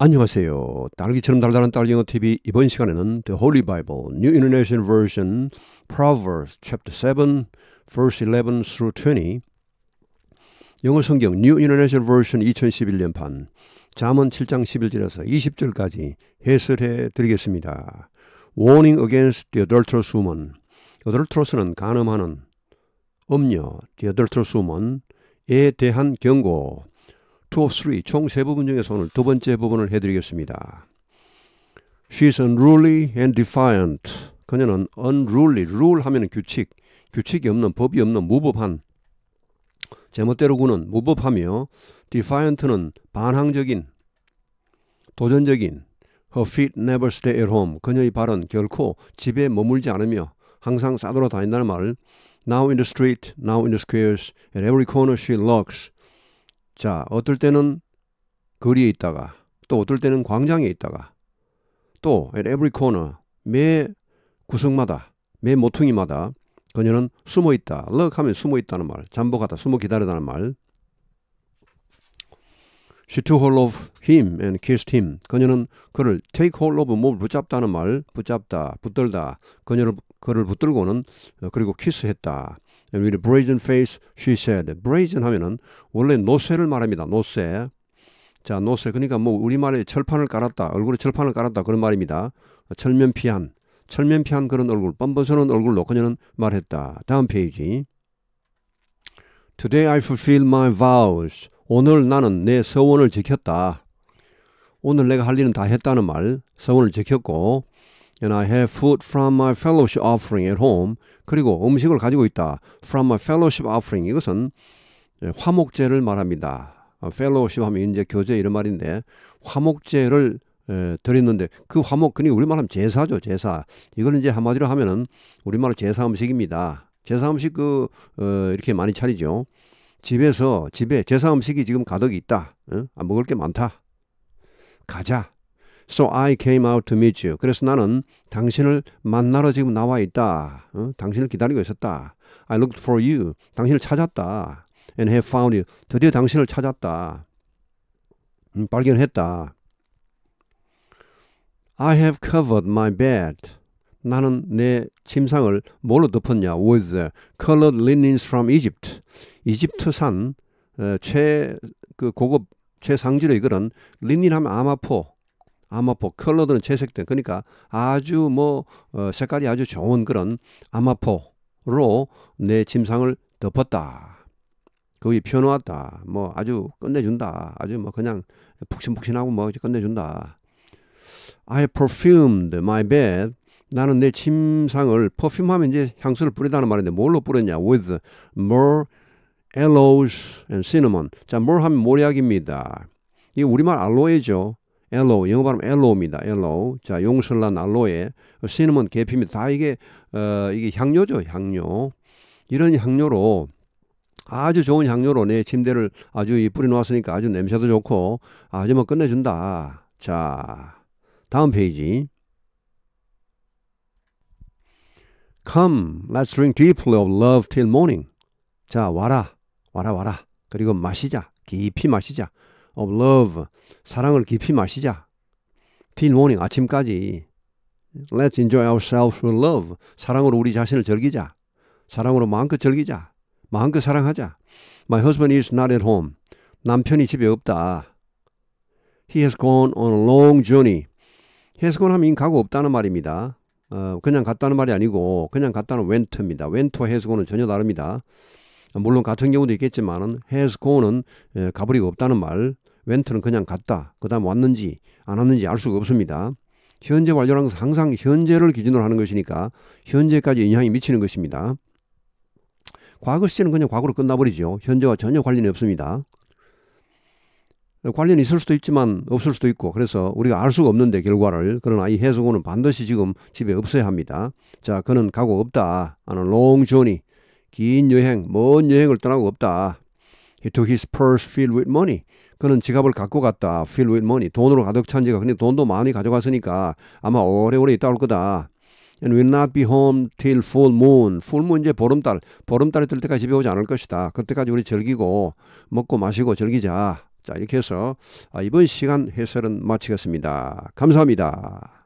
안녕하세요. 딸기처럼 달달한 딸기어 TV 이번 시간에는 The Holy Bible New International Version Proverbs Chapter 7 Verse 11 through 20 영어 성경 New International Version 2011년 판 잠언 7장 11절에서 20절까지 해설해 드리겠습니다. Warning against the adulterous woman. adulterous는 간음하는 음녀, the adulterous woman에 대한 경고. 투 of three 총 세 부분 중에서 오늘 두 번째 부분을 해드리겠습니다. She's unruly and defiant. 그녀는 unruly, rule 하면 규칙, 규칙이 없는 법이 없는 무법한 제멋대로 구는 무법하며 defiant는 반항적인 도전적인 her feet never stay at home 그녀의 발은 결코 집에 머물지 않으며 항상 싸돌아 다닌다는 말 now in the street, now in the squares, at every corner she lurks 자, 어떨 때는 거리에 있다가 또 어떨 때는 광장에 있다가 또 at every corner 매 구석마다 매 모퉁이마다 그녀는 숨어 있다. look 하면 숨어 있다는 말. 잠복하다. 숨어 기다리다는 말. She took hold of him and kissed him. 그녀는 그를 take hold of 몸을 붙잡다는 말. 붙잡다. 붙들다. 그녀를 그를 붙들고는 그리고 키스했다. Then with a brazen face, she said. brazen 하면은 원래 노쇠를 말합니다. 노쇠. 자, 노쇠. 그러니까 뭐 우리말에 철판을 깔았다. 얼굴에 철판을 깔았다. 그런 말입니다. 철면피한. 철면피한 그런 얼굴, 뻔뻔스러운 얼굴로 그녀는 말했다. 다음 페이지. Today I fulfill my vows. 오늘 나는 내 서원을 지켰다. 오늘 내가 할 일은 다 했다는 말, 서원을 지켰고, and I have food from my fellowship offering at home. 그리고 음식을 가지고 있다. from my fellowship offering. 이것은 예, 화목제를 말합니다. 어, fellowship 하면 이제 교제 이런 말인데 화목제를 에, 예, 드렸는데 그 화목근이 그러니까 우리말하면 제사죠 제사 이걸 이제 한마디로 하면은 우리말로 제사 음식입니다 제사 음식 그 어, 이렇게 많이 차리죠 집에서 집에 제사 음식이 지금 가득 있다 응? 아, 먹을 게 많다 가자 So I came out to meet you. 그래서 나는 당신을 만나러 지금 나와 있다. 어? 당신을 기다리고 있었다. I looked for you. 당신을 찾았다. And have found you. 드디어 당신을 찾았다. 음, 발견했다. I have covered my bed. 나는 내 침상을 뭘로 덮었냐? With colored linens from Egypt. 이집트산 최 그 고급 최상질의 그런 린닌 하면 아마포 아마포 컬러들은 채색된 그러니까 아주 뭐 어, 색깔이 아주 좋은 그런 아마포로 내 침상을 덮었다. 거기 펴놓았다. 뭐 아주 끝내준다. 아주 뭐 그냥 푹신푹신하고 뭐 끝내준다. I perfumed my bed. 나는 내 침상을 퍼퓸하면 이제 향수를 뿌리다는 말인데 뭘로 뿌렸냐? With more aloes and cinnamon. 자, more 하면 모략입니다. 이게 우리말 알로에죠. 엘로 영어 발음 엘로입니다. 엘로 자 용설란 알로에 시나몬 계피입니다. 다 이게 어 이게 향료죠 향료 이런 향료로 아주 좋은 향료로 내 침대를 아주 이뿌리놓았으니까 아주 냄새도 좋고 아주 뭐 끝내준다. 자 다음 페이지. Come, let's drink deeply of love till morning. 자 와라 와라 와라 그리고 마시자 깊이 마시자 of love. 사랑을 깊이 마시자. Till morning, 아침까지. Let's enjoy ourselves with love. 사랑으로 우리 자신을 즐기자. 사랑으로 마음껏 즐기자. 마음껏 사랑하자. My husband is not at home. 남편이 집에 없다. He has gone on a long journey. He has gone 하면 가고 없다는 말입니다. 어, 그냥 갔다는 말이 아니고 그냥 갔다는 went입니다. went와 has gone은 전혀 다릅니다. 물론 같은 경우도 있겠지만 has gone은 가버리고 없다는 말. 웬트는 그냥 갔다. 그 다음 왔는지 안 왔는지 알 수가 없습니다. 현재 완료라는 것은 항상 현재를 기준으로 하는 것이니까 현재까지 영향이 미치는 것입니다. 과거 시제는 그냥 과거로 끝나버리죠. 현재와 전혀 관련이 없습니다. 관련이 있을 수도 있지만 없을 수도 있고 그래서 우리가 알 수가 없는데 결과를 그러나 이해석은 반드시 지금 집에 없어야 합니다. 자 그는 가고 없다. 하는 long journey 긴 여행 먼 여행을 떠나고 없다. He took his purse filled with money. 그는 지갑을 갖고 갔다. Fill with money. 돈으로 가득 찬 지갑. 근데 돈도 많이 가져갔으니까 아마 오래오래 있다 올 거다. And will not be home till full moon. full moon 이제 보름달. 보름달이 뜰 때까지 집에 오지 않을 것이다. 그때까지 우리 즐기고 먹고 마시고 즐기자. 자 이렇게 해서 아, 이번 시간 해설은 마치겠습니다. 감사합니다.